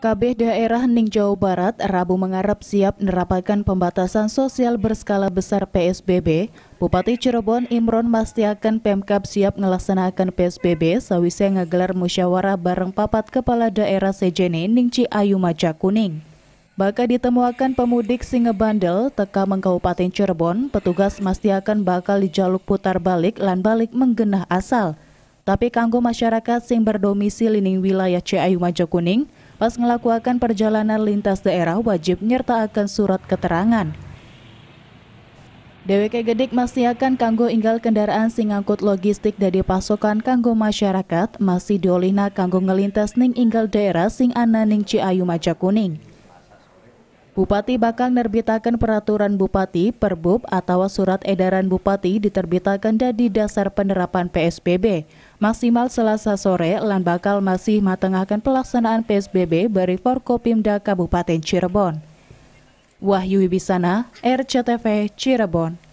Kabeh daerah Ning Jawa Barat Rabu mengarap siap menerapkan pembatasan sosial berskala besar PSBB. Bupati Cirebon Imron Mastiakan Pemkab siap melaksanakan PSBB sawise ngegelar musyawarah bareng papat kepala daerah sejene Ning Ciayu Maja Kuning. Bakal ditemukan pemudik singa bandel teka mengkabupaten Cirebon, petugas mastiakan bakal dijaluk putar balik lan balik menggenah asal. Tapi kanggo masyarakat sing berdomisili ning wilayah Ciayu Maja Kuning, pas melakukan perjalanan lintas daerah wajib menyertakan surat keterangan. DWK Gedik masih akan kanggo inggal kendaraan sing angkut logistik dari pasokan kanggo masyarakat masih diolina kanggo ngelintas ning inggal daerah sing ana ning Ciayu Majakuning. Bupati bakal nerbitakan peraturan bupati, (perbup) atau surat edaran bupati diterbitakan dari dasar penerapan PSBB. Maksimal Selasa sore, Lan bakal masih matengahkan pelaksanaan PSBB dari Forkopimda Kabupaten Cirebon. Wahyu Wibisana, RCTV Cirebon.